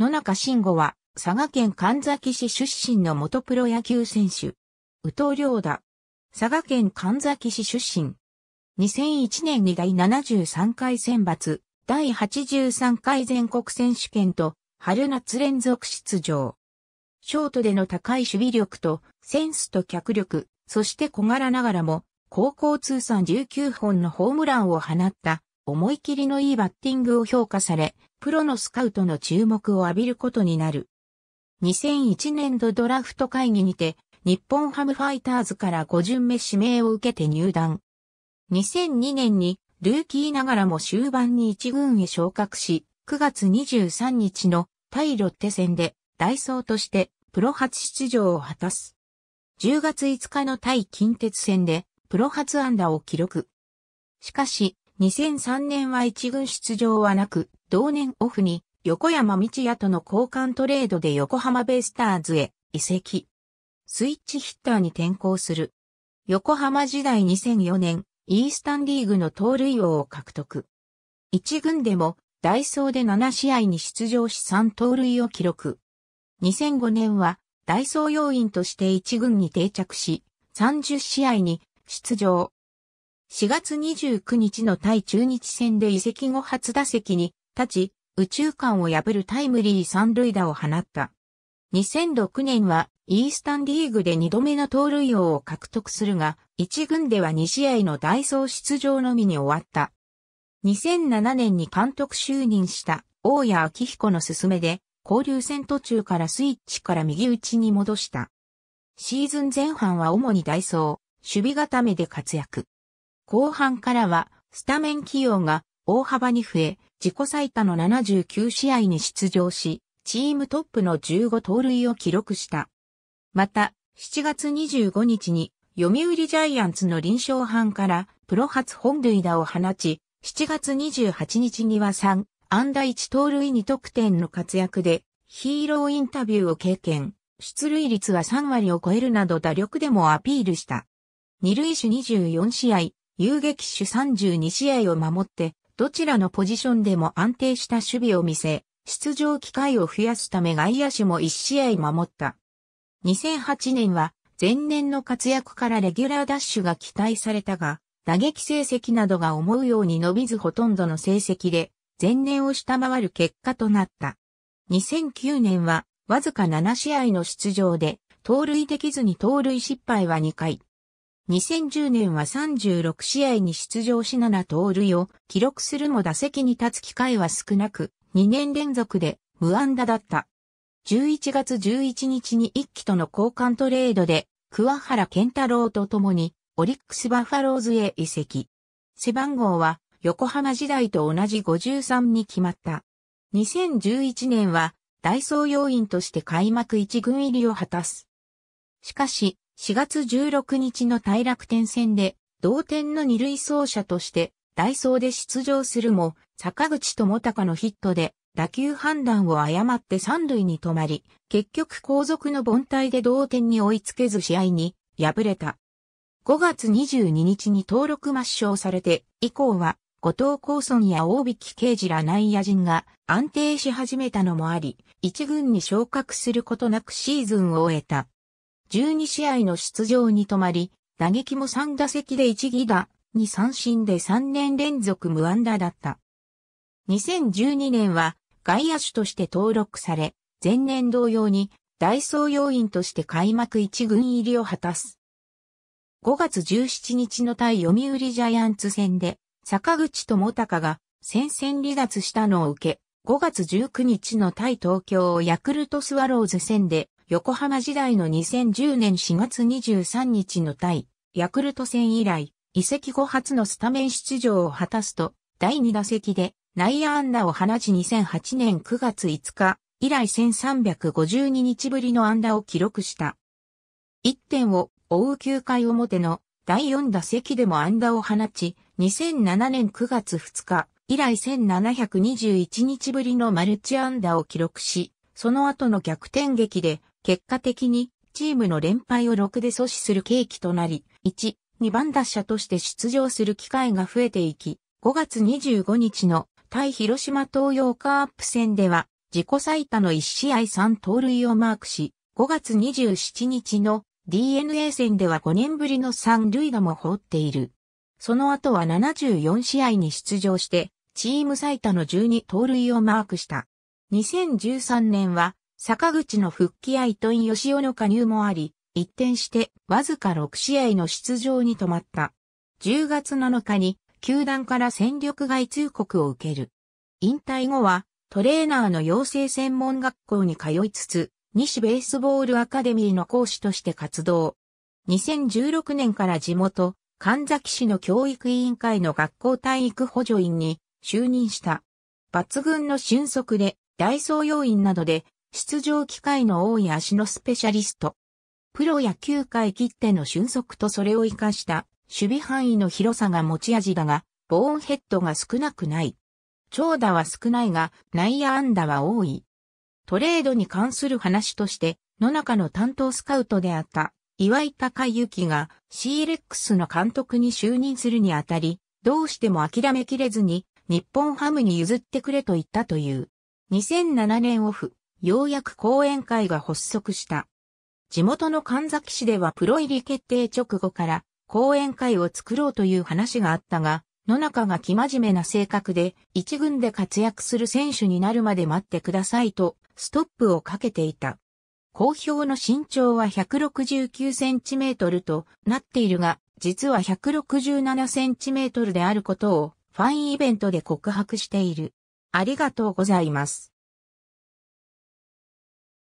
野中慎吾は、佐賀県神崎市出身の元プロ野球選手。宇藤良太。佐賀県神崎市出身。2001年に第73回選抜、第83回全国選手権と、春夏連続出場。ショートでの高い守備力と、センスと脚力、そして小柄ながらも、高校通算19本のホームランを放った、思い切りのいいバッティングを評価され、プロのスカウトの注目を浴びることになる。2001年度ドラフト会議にて、日本ハムファイターズから5巡目指名を受けて入団。2002年にルーキーながらも終盤に一軍へ昇格し、9月23日の対ロッテ戦でダイソーとしてプロ初出場を果たす。10月5日の対近鉄戦でプロ初安打を記録。しかし、2003年は一軍出場はなく、同年オフに横山道也との交換トレードで横浜ベイスターズへ移籍。スイッチヒッターに転向する。横浜時代2004年、イースタンリーグの盗塁王を獲得。一軍でも、ダイソーで7試合に出場し3盗塁を記録。2005年は、ダイソー要員として一軍に定着し、30試合に出場。4月29日の対中日戦で移籍後初打席に立ち、宇宙間を破るタイムリー三塁打を放った。2006年はイースタンリーグで2度目の盗塁王を獲得するが、1軍では2試合のダイソー出場のみに終わった。2007年に監督就任した大谷昭彦の勧めで、交流戦途中からスイッチから右打ちに戻した。シーズン前半は主にダイソー、守備固めで活躍。後半からはスタメン起用が大幅に増え、自己最多の79試合に出場し、チームトップの15盗塁を記録した。また、7月25日に、読売ジャイアンツの臨床班からプロ初本塁打を放ち、7月28日には3、安打1盗塁2得点の活躍で、ヒーローインタビューを経験、出塁率は3割を超えるなど打力でもアピールした。二塁手24試合、遊撃手32試合を守って、どちらのポジションでも安定した守備を見せ、出場機会を増やすため外野手も1試合守った。2008年は前年の活躍からレギュラーダッシュが期待されたが、打撃成績などが思うように伸びずほとんどの成績で、前年を下回る結果となった。2009年はわずか7試合の出場で、盗塁できずに盗塁失敗は2回。2010年は36試合に出場し7盗塁を記録するも打席に立つ機会は少なく、2年連続で無安打だった。11月11日に一期との交換トレードで、桑原健太郎と共に、オリックスバファローズへ移籍。背番号は、横浜時代と同じ53に決まった。2011年は、ダイソー要員として開幕一軍入りを果たす。しかし、4月16日の大楽天戦で、同点の二塁走者として、ダイソーで出場するも、坂口智隆のヒットで、打球判断を誤って三塁に止まり、結局後続の凡退で同点に追いつけず試合に敗れた。5月22日に登録抹消されて、以降は、後藤高村や大引刑事ら内野陣が安定し始めたのもあり、一軍に昇格することなくシーズンを終えた。12試合の出場に止まり、打撃も3打席で1ギ打、2三振で3年連続無安打だった。2012年は外野手として登録され、前年同様にダイソー要員として開幕1軍入りを果たす。5月17日の対読売ジャイアンツ戦で、坂口智隆が戦線離脱したのを受け、5月19日の対東京ヤクルトスワローズ戦で横浜時代の2010年4月23日の対、ヤクルト戦以来、移籍後初のスタメン出場を果たすと、第2打席で内野安打を放ち2008年9月5日以来1352日ぶりの安打を記録した。1点を追う9回表の第4打席でも安打を放ち、2007年9月2日以来1721日ぶりのマルチ安打を記録し、その後の逆転劇で結果的にチームの連敗を6で阻止する契機となり、1、2番打者として出場する機会が増えていき、5月25日の対広島東洋カープ戦では、自己最多の1試合3盗塁をマークし、5月27日の DNA 戦では5年ぶりの3塁打も放っている。その後は74試合に出場して、チーム最多の12盗塁をマークした。2013年は坂口の復帰や糸井吉尾の加入もあり、一転してわずか6試合の出場に止まった。10月7日に球団から戦力外通告を受ける。引退後はトレーナーの養成専門学校に通いつつ、西ベースボールアカデミーの講師として活動。2016年から地元、神崎市の教育委員会の学校体育補助員に就任した。抜群の俊足で、ダイソー要員などで出場機会の多い足のスペシャリスト。プロ野球界切手の俊足とそれを活かした守備範囲の広さが持ち味だが、ボーンヘッドが少なくない。長打は少ないが、内野安打は多い。トレードに関する話として、野中の担当スカウトであった岩井隆之が CLX の監督に就任するにあたり、どうしても諦めきれずに日本ハムに譲ってくれと言ったという。2007年オフ、ようやく講演会が発足した。地元の神崎市ではプロ入り決定直後から講演会を作ろうという話があったが、野中が気真面目な性格で一軍で活躍する選手になるまで待ってくださいとストップをかけていた。公表の身長は169センチメートルとなっているが、実は167センチメートルであることをファインイベントで告白している。ありがとうございます。